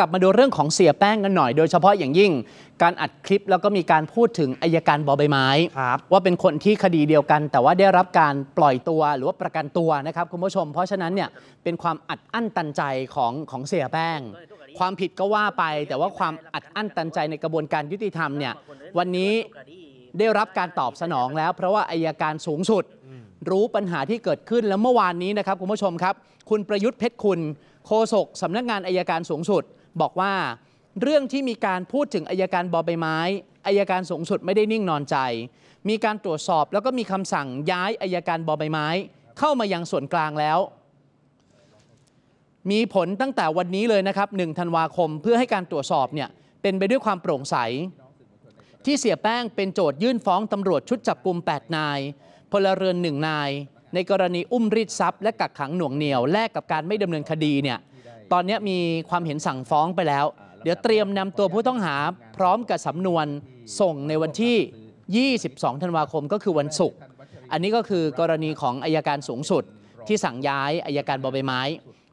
กลับมาดูเรื่องของเสียแป้งกันหน่อย โดยเฉพาะอย่างยิ่งการอัดคลิปแล้วก็มีการพูดถึงอายการบอใบไม้ว่าเป็นคนที่คดีเดียวกันแต่ว่าได้รับการปล่อยตัวหรือว่าประกันตัวนะครับคุณผู้ชม เพราะฉะนั้นเนี่ยเป็นความอัดอั้นตันใจของของเสียแป้ง ความผิดก็ว่าไป แต่ว่าความอัดอั้นตันใจในกระบวนการยุติธรรมเนี่ยวันนี้ได้รับการตอบสนองแล้ว เพราะว่าอายการสูงสุด รู้ปัญหาที่เกิดขึ้นแล้วเมื่อวานนี้นะครับคุณผู้ชมครับ คุณประยุทธ์เพชรคุณ โฆษกสำนักงานอายการสูงสุดบอกว่าเรื่องที่มีการพูดถึงอายการบอใบไม้อายการสูงสุดไม่ได้นิ่งนอนใจ มีการตรวจสอบแล้วก็มีคำสั่งย้ายอายการบอใบไม้ เข้ามายังส่วนกลางแล้ว มีผลตั้งแต่วันนี้เลยนะครับ1ธันวาคมเพื่อให้การตรวจสอบเนี่ยเป็นไปด้วยความโปร่งใส ที่เสียแป้งเป็นโจทยื่นฟ้องตำรวจชุดจับกลุ่ม8 นาย พลเรือนหนึ่งนาย ในกรณีอุ้มรีดทรัพย์และกักขังหน่วงเหนียวแลกกับการไม่ดำเนินคดีเนี่ยตอนนี้มีความเห็นสั่งฟ้องไปแล้ว เดี๋ยวเตรียมนำตัวผู้ต้องหาพร้อมกับสำนวนส่งในวันที่ 22 ธันวาคมก็คือวันศุกร์อันนี้ก็คือกรณีของอายการสูงสุด ที่สั่งย้ายอายการบอใบไม้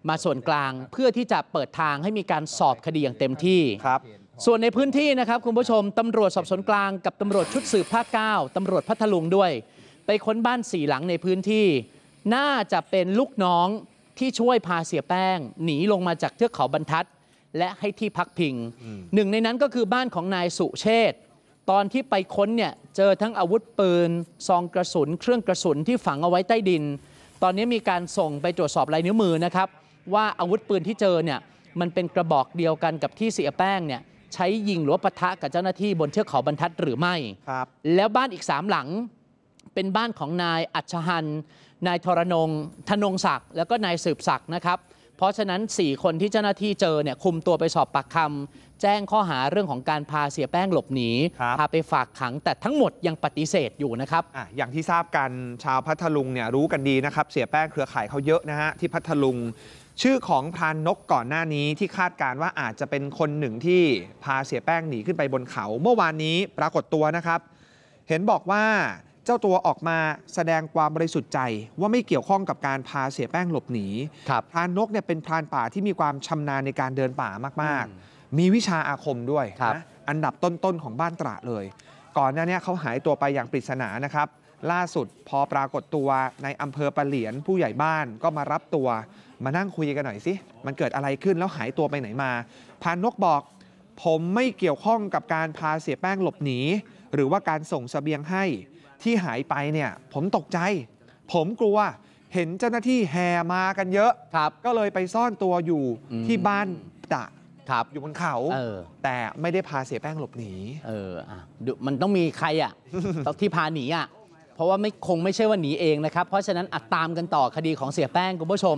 มาส่วนกลางเพื่อที่จะเปิดทางให้มีการสอบคดีอย่างเต็มที่ครับ ส่วนในพื้นที่นะครับคุณผู้ชมตำรวจสอบสวนกลางกับตำรวจชุดสืบภาคเก้าตำรวจพัทลุงด้วย ไปค้นบ้านสี่หลังในพื้นที่ น่าจะเป็นลูกน้องที่ช่วยพาเสียแป้ง หนีลงมาจากเทือกเขาบรรทัด และให้ที่พักพิง หนึ่งในนั้นก็คือบ้านของนายสุเชษตอนที่ไปค้นเนี่ยเจอทั้งอาวุธปืน ซองกระสุนเครื่องกระสุนที่ฝังเอาไว้ใต้ดิน ตอนนี้มีการส่งไปตรวจสอบลายนิ้วมือนะครับ ว่าอาวุธปืนที่เจอเนี่ยมันเป็นกระบอกเดียวกันกับที่เสียแป้งเนี่ยใช้ยิงหรือปะทะกับเจ้าหน้าที่บนเทือกเขาบรรทัดหรือไม่ครับแล้วบ้านอีกสามหลังเป็นบ้านของนายอัชหัน นายธรนงธนงศักดิ์แล้วก็นายสืบศักดิ์นะครับ เพราะฉะนั้น 4 คนที่เจ้าหน้าที่เจอเนี่ยคุมตัวไปสอบปากคำแจ้งข้อหาเรื่องของการพาเสียแป้งหลบหนี พาไปฝากขังแต่ทั้งหมดยังปฏิเสธอยู่นะครับออย่างที่ทราบกันชาวพัทลุงเนี่ยรู้กันดีนะครับ เสียแป้งเครือข่ายเขาเยอะนะฮะ ที่พัทลุง ชื่อของพรานนกก่อนหน้านี้ที่คาดการณ์ว่าอาจจะเป็นคนหนึ่งที่พาเสียแป้งหนีขึ้นไปบนเขา เมื่อวานนี้ปรากฏตัวนะครับเห็นบอกว่าเจ้าตัวออกมาแสดงความบริสุทธิ์ใจ ว่าไม่เกี่ยวข้องกับการพาเสียแป้งหลบหนีพรานนกเนี่ยเป็นพรานป่าที่มีความชำนาญในการเดินป่ามาก ๆ มีวิชาอาคมด้วยนะอันดับต้น ๆ ของบ้านตระเลย ก่อนหน้านี้เขาหายตัวไปอย่างปริศนานะครับ ล่าสุดพอปรากฏตัวในอำเภอปะเหลียนผู้ใหญ่บ้านก็มารับตัว มานั่งคุยกันหน่อยสิ มันเกิดอะไรขึ้นแล้วหายตัวไปไหนมา พานนกบอก ผมไม่เกี่ยวข้องกับการพาเสียแป้งหลบหนีหรือว่าการส่งสเสบียงให้ที่หายไปเนี่ย ผมตกใจ ผมกลัวเห็นเจ้าหน้าที่แห่มากันเยอะครับ ก็เลยไปซ่อนตัวอยู่ที่บ้านตะครับอยู่บนเขาเออแต่ไม่ได้พาเสียแป้งหลบหนีเอออดูมันต้องมีใครอ่ะที่พาหนีอ่ะ เพราะว่าไม่คงไม่ใช่ว่าหนีเองนะครับ เพราะฉะนั้นอัดตามกันต่อคดีของเสียแป้งคุณผู้ชม